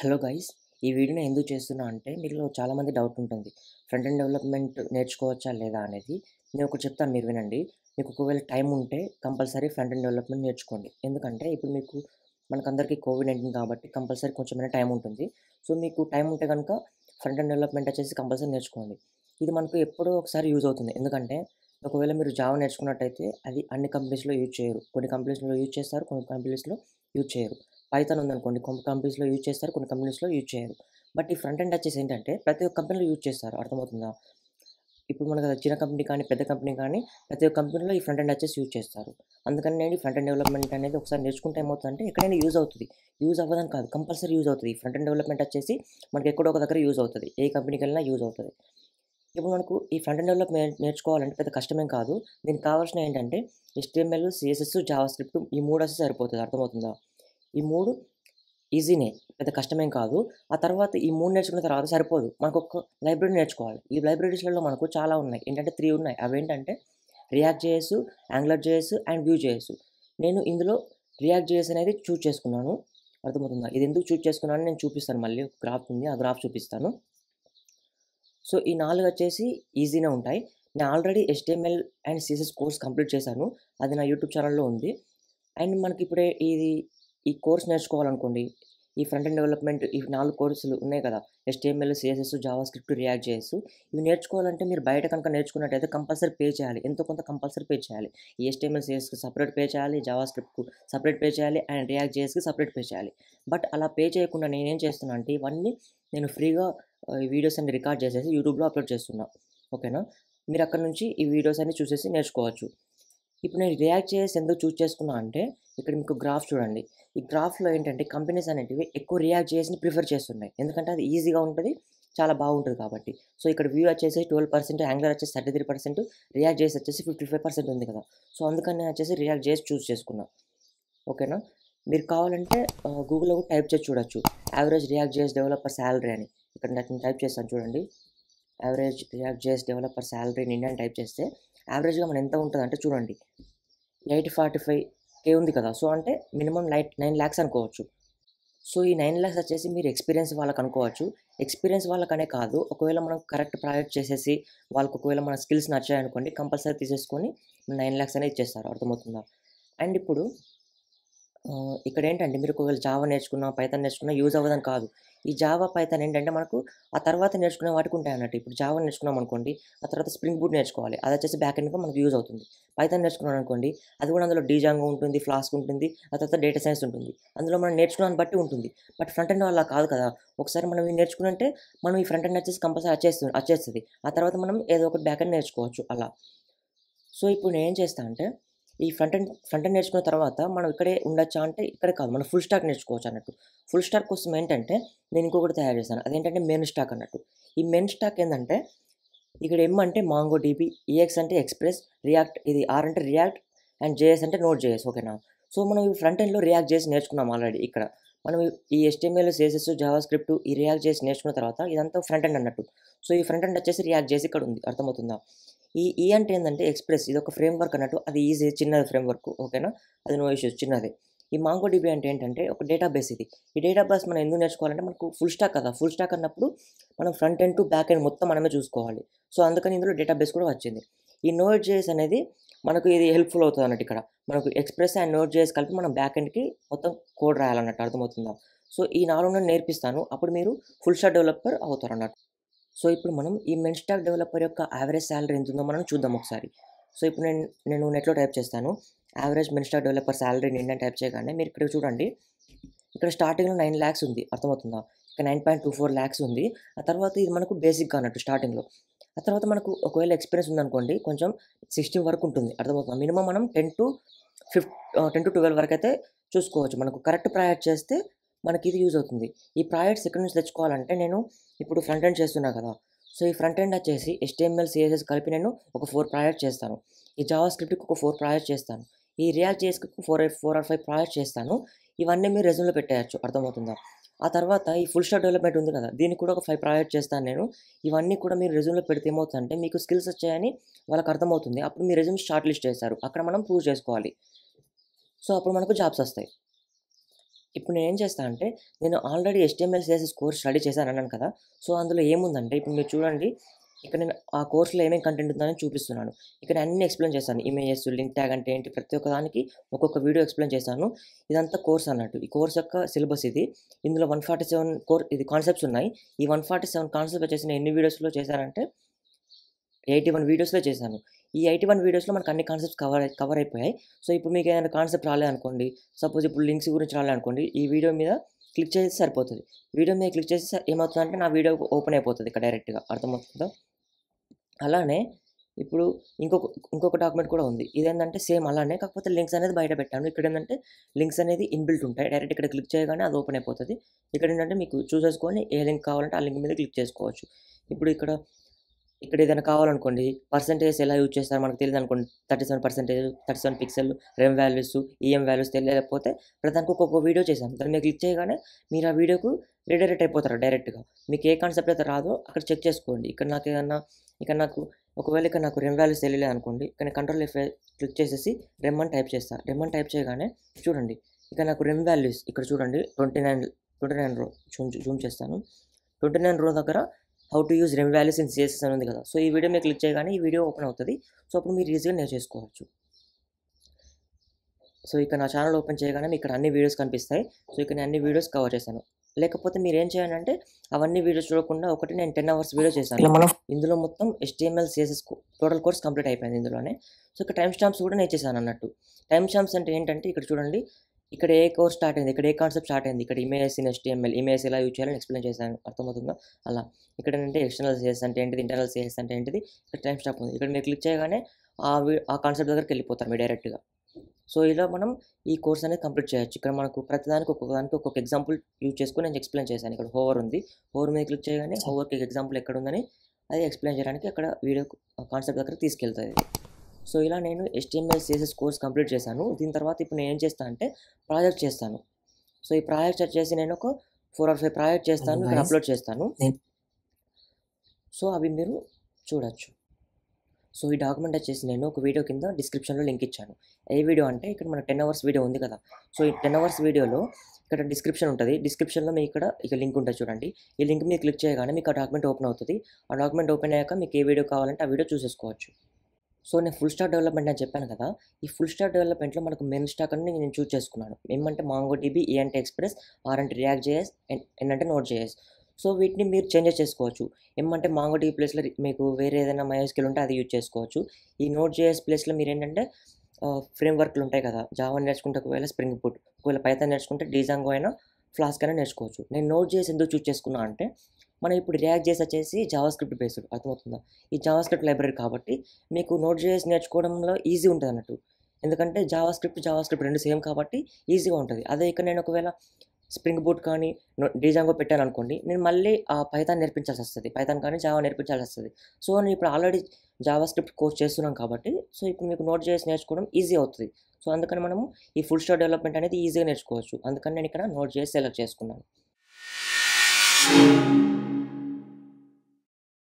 hello guys ఈ వీడియోని ఎందుకు చేస్తున్నా అంటే చాలా చాలామంది డౌట్ ఉంటుంది ఫ్రంట్ అండ్ డెవలప్మెంట్ నేర్చుకోవచ్చా లేదా అనేది నేను ఒకటి చెప్తాను మీరు వినండి మీకు ఒకవేళ టైం ఉంటే కంపల్సరీ ఫ్రంట్ అండ్ డెవలప్మెంట్ నేర్చుకోండి ఎందుకంటే ఇప్పుడు మీకు మనకందరికీ కోవిడ్ నైన్టీన్ కాబట్టి కంపల్సరీ కొంచెమైనా టైం ఉంటుంది సో మీకు టైం ఉంటే కనుక ఫ్రంట్ అండ్ డెవలప్మెంట్ వచ్చేసి కంపల్సరీ నేర్చుకోండి ఇది మనకు ఎప్పుడో ఒకసారి యూజ్ అవుతుంది ఎందుకంటే ఒకవేళ మీరు జాబ్ నేర్చుకున్నట్టయితే అది అన్ని కంపెనీస్లో యూజ్ చేయరు కొన్ని కంపెనీస్లో యూజ్ చేస్తారు కొన్ని కంపెనీస్లో యూజ్ చేయరు పైథాన్ ఉందనుకోండి కొన్ని కంపెనీస్లో యూజ్ చేస్తారు కొన్ని కంపెనీస్లో యూజ్ చేయరు బట్ ఈ ఫ్రంట్ అండ్ వచ్చేసి ఏంటంటే ప్రతి ఒక్క కంపెనీలో యూజ్ చేస్తారు అర్థమవుతుందా ఇప్పుడు మనకు చిన్న కంపెనీ కానీ పెద్ద కంపెనీ కానీ ప్రతి ఒక్క కంపెనీలో ఈ ఫ్రంట్ అండ్ వచ్చేసి యూజ్ చేస్తారు అందుకని నేను ఫ్రంట్ అండ్ డెవలప్మెంట్ అనేది ఒకసారి నేర్చుకుంటే ఏమవుతుందంటే ఎక్కడైనా యూజ్ అవుతుంది యూజ్ అవ్వదని కాదు కంపల్సరీ యూజ్ అవుతుంది ఫ్రంట్ అండ్ డెవలప్మెంట్ వచ్చేసి మనకి ఎక్కడో ఒక దగ్గర యూజ్ అవుతుంది ఏ కంపెనీకి వెళ్ళినా యూజ్ అవుతుంది ఇప్పుడు మనకు ఈ ఫ్రంట్ అండ్ డెవలప్మెంట్ నేర్చుకోవాలంటే పెద్ద కష్టమేం కాదు దీనికి కావాల్సిన ఏంటంటే ఎస్టీఎంఎల్ సిఎస్ఎస్ జావా స్క్రిప్ట్ ఈ మూడు వస్తే సరిపోతుంది అర్థమవుతుందా ఈ మూడు ఈజీనే పెద్ద కష్టమేం కాదు ఆ తర్వాత ఈ మూడు నేర్చుకున్న తర్వాత సరిపోదు మనకు ఒక లైబ్రరీ నేర్చుకోవాలి ఈ లైబ్రరీస్లలో మనకు చాలా ఉన్నాయి ఏంటంటే త్రీ ఉన్నాయి అవేంటంటే React JS Angular JS and Vue JS నేను ఇందులో రియాక్ట్ జేఎస్ అనేది చూజ్ చేసుకున్నాను అర్థమవుతుందా ఇది ఎందుకు చూజ్ చేసుకున్నాను నేను చూపిస్తాను మళ్ళీ ఒక గ్రాఫ్ ఉంది ఆ గ్రాఫ్ చూపిస్తాను సో ఈ నాలుగు వచ్చేసి ఈజీనే ఉంటాయి నేను already HTML and CSS course complete చేశాను అది నా యూట్యూబ్ ఛానల్లో ఉంది అండ్ మనకి ఇప్పుడే ఇది ఈ కోర్స్ నేర్చుకోవాలనుకోండి ఈ ఫ్రంట్ అండ్ డెవలప్మెంట్ ఈ నాలుగు కోర్సులు ఉన్నాయి కదా HTML CSS JavaScript React చేయొచ్చు ఇవి నేర్చుకోవాలంటే మీరు బయట కనుక నేర్చుకున్నట్టయితే కంపల్సరీ పే చేయాలి ఎంతో కొంత కంపల్సరీ పే చేయాలి ఈ ఎస్టీఎంఎల్ సిఎస్కి సపరేట్ పే చేయాలి జావా స్క్రిప్ట్కు సపరేట్ పే చేయాలి and React JS separate pay చేయాలి బట్ అలా పే చేయకుండా నేనేం చేస్తున్నా అంటే ఇవన్నీ నేను ఫ్రీగా వీడియోస్ అన్ని రికార్డ్ చేసేసి యూట్యూబ్లో అప్లోడ్ చేస్తున్నా ఓకేనా మీరు అక్కడ నుంచి ఈ వీడియోస్ అన్ని చూసేసి నేర్చుకోవచ్చు ఇప్పుడు నేను రియాక్ట్ చేసి ఎందుకు చూస్ చేసుకున్నా అంటే ఇక్కడ మీకు గ్రాఫ్ చూడండి ఈ గ్రాఫ్లో ఏంటంటే కంపెనీస్ అనేటివి ఎక్కువ రియాక్ట్ చేసి ప్రిఫర్ చేస్తున్నాయి ఎందుకంటే అది ఈజీగా ఉంటుంది చాలా బాగుంటుంది కాబట్టి సో ఇక్కడ వ్యూ వచ్చేసి ట్వెల్వ్ పర్సెంట్ యాంగ్లర్ వచ్చేసి thirty three percent React JS వచ్చేసి ఫిఫ్టీ ఫైవ్ పర్సెంట్ ఉంది కదా సో అందుకని నేను వచ్చేసి రియాక్ట్ చేసి చూస్ చేసుకున్నా ఓకేనా మీరు కావాలంటే గూగుల్లో టైప్ చేసి చూడొచ్చు average React JS developer salary అని ఇక్కడ నేను టైప్ చేస్తాను చూడండి average React JS developer salary నిన్న టైప్ చేస్తే యావరేజ్గా మనం ఎంత ఉంటుంది అంటే చూడండి ఎయిట్ ఫార్టీ ఫైవ్ కే ఉంది కదా సో అంటే మినిమం నైట్ నైన్ ల్యాక్స్ అనుకోవచ్చు సో ఈ నైన్ ల్యాక్స్ వచ్చేసి మీరు ఎక్స్పీరియన్స్ వాళ్ళకి అనుకోవచ్చు ఎక్స్పీరియన్స్ వాళ్ళకనే కాదు ఒకవేళ మనం కరెక్ట్ ప్రాజెక్ట్ చేసేసి వాళ్ళకి ఒకవేళ మన స్కిల్స్ నచ్చాయనుకోండి కంపల్సరీ తీసేసుకొని నైన్ ల్యాక్స్ అనేది ఇచ్చేస్తారు అర్థమవుతుందా అండ్ ఇప్పుడు ఇక్కడ ఏంటంటే మీరు ఒకవేళ జావా నేర్చుకున్నా పైతాన్ నేర్చుకున్న యూజ్ అవ్వదని కాదు ఈ జావా పైతాన్ ఏంటంటే మనకు ఆ తర్వాత నేర్చుకునే వాటికి ఉంటాయి అన్నట్టు ఇప్పుడు జావా నేర్చుకున్నాం అనుకోండి ఆ తర్వాత స్ప్రింగ్ బూట్ నేర్చుకోవాలి అది వచ్చేసి బ్యాక్ ఎండ్గా మనకు యూజ్ అవుతుంది పైతాన్ నేర్చుకున్నాం అనుకోండి అది కూడా అందులో డీజాంగ్ ఉంటుంది ఫ్లాస్క్ ఉంటుంది ఆ తర్వాత డేటా సైన్స్ ఉంటుంది అందులో మనం నేర్చుకున్నాను బట్టి ఉంటుంది బట్ ఫ్రంట్ ఎండ్ వాళ్ళ కాదు కదా ఒకసారి మనం ఇవి నేర్చుకున్నంటే మనం ఈ ఫ్రంట్ ఎండ్ వచ్చేసి కంపల్సరీ వచ్చేస్తుంది వచ్చేస్తుంది ఆ తర్వాత మనం ఏదో ఒకటి బ్యాక్ ఎండ్ నేర్చుకోవచ్చు అలా సో ఇప్పుడు నేను ఏం చేస్తాను అంటే ఈ ఫ్రంట్ అండ్ ఫ్రంట్ అండ్ నేర్చుకున్న తర్వాత మనం ఇక్కడే ఉండొచ్చా అంటే ఇక్కడ కాదు మనం ఫుల్ స్టాక్ నేర్చుకోవచ్చు అన్నట్టు ఫుల్ స్టాక్ కోసం ఏంటంటే నేను ఇంకొకటి తయారు చేశాను అదేంటంటే మెయిన్ స్టాక్ అన్నట్టు ఈ మెయిన్ స్టాక్ ఏంటంటే ఇక్కడ ఎమ్ అంటే మాంగో డీపీ ఈఎక్స్ e అంటే ఎక్స్ప్రెస్ రియాక్ట్ ఇది ఆర్ అంటే రియాక్ట్ అండ్ జేఎస్ అంటే నోట్ జేఎస్ ఓకేనా సో మనం ఈ ఫ్రంట్ ఎండ్లో రియాక్ట్ చేసి నేర్చుకున్నాం ఆల్రెడీ ఇక్కడ మనం ఈ ఎస్టిఎంఎల్ సిఎస్ఎస్ జావా స్క్రిప్ట్ ఈ రియాక్ట్ చేసి నేర్చుకున్న తర్వాత ఇదంతా ఫ్రంట్ ఎండ్ అన్నట్టు సో ఈ ఫ్రంట్ ఎండ్ వచ్చేసి రియాక్ట్ చేసి ఇక్కడ ఉంది అర్థమవుతుందా ఈ ఈ అంటే ఏంటంటే ఎక్స్ప్రెస్ ఇది ఒక ఫ్రేమ్ వర్క్ అన్నట్టు అది ఈజీ చిన్నది ఫ్రేమ్ వర్క్ ఓకేనా అది నో ఇష్యూస్ చిన్నది ఈ మాంగో డిబి అంటే ఏంటంటే ఒక డేటాబేస్ ఇది ఈ డేటాబేస్ మనం ఎందుకు నేర్చుకోవాలంటే మనకు ఫుల్ స్టాక్ కదా ఫుల్ స్టాక్ అన్నప్పుడు మనం front end to back end మొత్తం మనమే చూసుకోవాలి సో అందుకని ఇందులో డేటాబేస్ కూడా వచ్చింది ఈ నోట్ జేఎస్ అనేది మనకు ఇది హెల్ప్ఫుల్ అవుతుంది అన్నట్టు ఇక్కడ మనకు ఎక్స్ప్రెస్ అండ్ నోట్ జేఎస్ కలిపి మనం బ్యాక్ ఎండ్కి మొత్తం కోడ్ రాయాలన్నట్టు అర్థమవుతుందా సో ఈ నాలుగు నేర్పిస్తాను అప్పుడు మీరు ఫుల్ స్టాక్ డెవలపర్ అవుతారు అన్నట్టు సో ఇప్పుడు మనం ఈ మెన్ స్టాక్ డెవలపర్ యొక్క యావరేజ్ శాలరీ ఎంత ఉందో మనం చూద్దాం ఒకసారి సో ఇప్పుడు నేను నేను నెట్లో టైప్ చేస్తాను యావరేజ్ మెన్ స్టాక్ డెవలపర్ శాలరీ నిన్న టైప్ చేయగానే మీరు ఇక్కడ చూడండి ఇక్కడ స్టార్టింగ్లో నైన్ ల్యాక్స్ ఉంది అర్థమవుతుందా ఇక్కడ nine point two four lakhs ఉంది ఆ తర్వాత ఇది మనకు బేసిక్గా అన్నట్టు స్టార్టింగ్లో ఆ తర్వాత మనకు ఒకవేళ ఎక్స్పీరియన్స్ ఉందనుకోండి కొంచెం సిక్స్టీ వరకు ఉంటుంది అర్థమవుతుంది మినిమం మనం ten to fif ten to twelve వరకు అయితే చూసుకోవచ్చు మనకు కరెక్ట్ ప్రయాడ్ చేస్తే మనకి ఇది యూజ్ అవుతుంది ఈ ప్రాజెక్ట్స్ ఎక్కడి నుంచి తెచ్చుకోవాలంటే నేను ఇప్పుడు ఫ్రంట్ ఎండ్ చేస్తున్నా కదా సో ఈ ఫ్రంట్ ఎండ్ వచ్చేసి ఎస్టీఎంఎల్ సిఎస్ఎస్ కలిపి నేను ఒక ఫోర్ ప్రాజెక్ట్ చేస్తాను ఈ జావా స్క్రిప్ట్కి ఒక ఫోర్ ప్రాజెక్ట్ చేస్తాను ఈ React JS four four or five project చేస్తాను ఇవన్నీ మీరు రెజ్యూమ్లో పెట్టేయచ్చు అర్థమవుతుందా ఆ తర్వాత ఈ ఫుల్ స్టాక్ డెవలప్మెంట్ ఉంది కదా దీనికి కూడా ఒక ఫైవ్ ప్రాజెక్ట్ చేస్తాను నేను ఇవన్నీ కూడా మీరు రెజ్యూమ్లో పెడితే ఏమవుతుందంటే మీకు స్కిల్స్ వచ్చాయని వాళ్ళకి అర్థమవుతుంది అప్పుడు మీ రెజ్యూమ్ షార్ట్ లిస్ట్ చేస్తారు అక్కడ మనం ప్రూవ్ చేసుకోవాలి సో అప్పుడు మనకు జాబ్స్ వస్తాయి ఇప్పుడు నేను ఏం చేస్తాను అంటే నేను already HTML CSS course study చేశాను అన్నాను కదా సో అందులో ఏముందంటే ఇప్పుడు మీరు చూడండి ఇక్కడ నేను ఆ కోర్సులో ఏమేమి కంటెంట్ ఉందని చూపిస్తున్నాను ఇక్కడ అన్ని ఎక్స్ప్లెయిన్ చేస్తాను ఇమేజెస్ లింక్ ట్యాగ్ అంటే ఏంటి ప్రతి ఒక్క దానికి ఒక్కొక్క వీడియో ఎక్స్ప్లెయిన్ చేస్తాను ఇదంతా కోర్స్ అన్నట్టు ఈ కోర్స్ యొక్క సిలబస్ ఇది ఇందులో వన్ ఫార్టీ సెవెన్ కోర్ ఇది కాన్సెప్ట్స్ ఉన్నాయి ఈ వన్ ఫార్టీ సెవెన్ కాన్సెప్ట్ వచ్చేసి ఎన్ని వీడియోస్లో చేశానంటే ఎయిటీ వన్ వీడియోస్లో చేశాను ఈ ఎయిటీ వన్ వీడియోస్లో మనకు అన్ని కాన్సెప్ట్స్ కవర్ కవర్ అయిపోయాయి సో ఇప్పుడు మీకు ఏదైనా కాన్సెప్ట్ రాలేదనుకోండి సపోజ్ ఇప్పుడు లింక్స్ గురించి రాలేదనుకోండి ఈ వీడియో మీద క్లిక్ చేసి సరిపోతుంది వీడియో మీద క్లిక్ చేసి ఏమవుతుందంటే నా వీడియో ఓపెన్ అయిపోతుంది ఇక్కడ డైరెక్ట్గా అర్థమవుతుందా అలానే ఇప్పుడు ఇంకొక ఇంకొక డాక్యుమెంట్ కూడా ఉంది ఇదేంటంటే సేమ్ అలానే కాకపోతే లింక్స్ అనేది బయట పెట్టాను ఇక్కడ ఏంటంటే లింక్స్ అనేది ఇన్బిల్ట్ ఉంటాయి డైరెక్ట్ ఇక్కడ క్లిక్ చేయగానే అది ఓపెన్ అయిపోతుంది ఇక్కడ ఏంటంటే మీకు చూసేసుకొని ఏ లింక్ కావాలంటే ఆ లింక్ మీద క్లిక్ చేసుకోవచ్చు ఇప్పుడు ఇక్కడ ఇక్కడ ఏదైనా కావాలనుకోండి పర్సంటేజ్ ఎలా యూజ్ చేస్తారు మనకు తెలియదు అనుకోండి thirty seven percentage thirty seven pixel rem values EM values తెలియకపోతే ప్రధానికి ఒక్కొక్క వీడియో చేశాం దాన్ని మీరు క్లిక్ చేయగానే మీరు ఆ వీడియోకు రీడైరెక్ట్ అయిపోతారు డైరెక్ట్గా మీకు ఏ కాన్సెప్ట్ అయితే రాదో అక్కడ చెక్ చేసుకోండి ఇక్కడ నాకు ఏదన్నా ఇక్కడ నాకు ఒకవేళ ఇక్కడ నాకు రెమ్ వాల్యూస్ తెలియలేదు అనుకోండి ఇక్కడ కంట్రోల్ ఎఫ్ క్లిక్ చేసేసి రెమ్ అని టైప్ చేస్తా రెమ్ అని టైప్ చేయగానే చూడండి ఇక్కడ నాకు రెమ్ వాల్యూస్ ఇక్కడ చూడండి twenty nine twenty nine row చూ జూమ్ చేస్తాను ట్వంటీ నైన్ రో దగ్గర how to use rem values in CSS అని ఉంది కదా సో ఈ వీడియో మీరు క్లిక్ చేయగానే ఈ వీడియో ఓపెన్ అవుతుంది సో అప్పుడు మీరు ఈజీగా చేసుకోవచ్చు సో ఇక్కడ నా ఛానల్ ఓపెన్ చేయగానే మీకు ఇక్కడ అన్ని వీడియోస్ కనిపిస్తాయి సో ఇక్కడ అన్ని వీడియోస్ కవర్ చేశాను లేకపోతే మీరు ఏం చేయాలంటే అవన్నీ వీడియోస్ చూడకుండా ఒకటి నేను టెన్ అవర్స్ వీడియో చేశాను మనం ఇందులో మొత్తం HTML CSS total course complete అయిపోయింది ఇందులోనే సో ఇక్కడ టైం స్టాంప్స్ కూడా నేను చేశాను అన్నట్టు టైం స్టాంప్స్ అంటే ఏంటంటే ఇక్కడ చూడండి ఇక్కడ ఏ కోర్స్ స్టార్ట్ అయింది ఇక్కడ ఏ కాన్సెప్ట్ స్టార్ట్ అయింది ఇక్కడ ఇమేజ్ ఇన్ ఎస్టీఎంఎల్ ఇమేజ్ ఎలా యూజ్ చేయాలని ఎక్స్ప్లెయిన్ చేశాను అర్థమవుతుందా అలా ఇక్కడ ఏంటంటే ఎక్స్టర్నల్ సిఎస్ అంటే ఏంటిది ఇంటర్నల్ సిఎస్ అంటే ఏంటిది ఇక్కడ టైం స్టాప్ ఉంది ఇక్కడ మీరు క్లిక్ చేయగానే ఆ కాన్సెప్ట్ దగ్గరికి వెళ్ళిపోతారు మీరు డైరెక్ట్గా సో ఇలా మనం ఈ కోర్స్ అనేది కంప్లీట్ చేయొచ్చు ఇక్కడ మనకు ప్రతిదానికి ఒక్కొక్క దానికి ఒక్కొక్క ఎగ్జాంపుల్ యూజ్ చేసుకుని నేను ఎక్స్ప్లెయిన్ చేశాను ఇక్కడ హోవర్ ఉంది హోవర్ మీద క్లిక్ చేయగానే హోవర్కి ఎగ్జాంపుల్ ఎక్కడ ఉందని అది ఎక్స్ప్లెయిన్ చేయడానికి అక్కడ వీడియో కాన్సెప్ట్ దగ్గర తీసుకెళ్తుంది సో ఇలా నేను ఎస్టీఎంఎల్ సిఎస్ఎస్ కోర్స్ కంప్లీట్ చేశాను దీని తర్వాత ఇప్పుడు నేను ఏం చేస్తాను అంటే ప్రాజెక్ట్ చేస్తాను సో ఈ ప్రాజెక్ట్ చేసి నేను ఒక ఫోర్ ఆర్ ఫైవ్ ప్రాజెక్ట్ చేస్తాను ఇక్కడ అప్లోడ్ చేస్తాను సో అవి మీరు చూడొచ్చు సో ఈ డాక్యుమెంట్ వచ్చేసి నేను ఒక వీడియో కింద డిస్క్రిప్షన్లో లింక్ ఇచ్చాను ఏ వీడియో అంటే ఇక్కడ మన టెన్ అవర్స్ వీడియో ఉంది కదా సో ఈ టెన్ అవర్స్ వీడియోలో ఇక్కడ డిస్క్రిప్షన్ ఉంటుంది డిస్క్రిప్షన్లో మీకు ఇక్కడ ఇక లింక్ ఉంటుంది చూడండి ఈ లింక్ మీరు క్లిక్ చేయగానే మీకు ఆ డాక్యుమెంట్ ఓపెన్ అవుతుంది ఆ డాక్యుమెంట్ ఓపెన్ అయ్యాక మీకు ఏ వీడియో కావాలంటే ఆ వీడియో చూసేసుకోవచ్చు సో నేను ఫుల్ స్టాక్ డెవలప్మెంట్ అని చెప్పాను కదా ఈ ఫుల్ స్టాక్ డెవలప్మెంట్లో మనకు మెయిన్ స్టాక్ అని నేను చూస్ చేసుకున్నాను ఏమంటే మాంగో డీబీ ఏ అంటే ఎక్స్ప్రెస్ ఆర్ అంటే రియాక్ట్ జేఎస్ ఎన్ అంటే నోట్ జేఎస్ సో వీటిని మీరు చేంజెస్ చేసుకోవచ్చు ఏమంటే మాంగో డీబీ ప్లేస్లో మీకు వేరే ఏదైనా మైస్కిల్ ఉంటే అది యూజ్ చేసుకోవచ్చు ఈ నోట్ జేఎస్ ప్లేస్లో మీరు ఏంటంటే ఫ్రేమ్ వర్క్లు ఉంటాయి కదా జావా నేర్చుకుంటే ఒకవేళ స్ప్రింగ్ బూట్ ఒకవేళ పైథాన్ నేర్చుకుంటే డీజాంగో అయినా ఫ్లాస్క్ అనేది నేర్చుకోవచ్చు నేను నోట్ చేసి ఎందుకు చూస్ చేసుకున్నా అంటే మనం ఇప్పుడు రియాక్ట్ చేసి వచ్చేసి జావా స్క్రిప్ట్ బేస్డ్ అర్థమవుతుందా ఈ జావా స్క్రిప్ట్ లైబ్రరీ కాబట్టి మీకు నోట్ చేసి నేర్చుకోవడంలో ఈజీ ఉంటుంది అన్నట్టు ఎందుకంటే జావా స్క్రిప్ట్ జావా స్క్రిప్ట్ రెండు సేమ్ కాబట్టి ఈజీగా ఉంటుంది అదే ఇక్కడ నేను ఒకవేళ స్ప్రింగ్ బూట్ కానీ డీజాంగో పెట్టాను అనుకోండి నేను మళ్ళీ ఆ పైథాన్ నేర్పించాల్సి వస్తుంది పైథాన్ కానీ జావా నేర్పించాల్సి వస్తుంది సో నేను ఇప్పుడు ఆల్రెడీ జావా స్క్రిప్ట్ కోర్స్ చేస్తున్నాం కాబట్టి సో ఇప్పుడు మీకు నోట్ చేసి నేర్చుకోవడం ఈజీ అవుతుంది సో అందుకని మనము ఈ ఫుల్ స్టార్ డెవలప్మెంట్ అనేది ఈజీగా నేర్చుకోవచ్చు అందుకని నేను ఇక్కడ నోట్ చేసి సెలెక్ట్ చేసుకున్నాను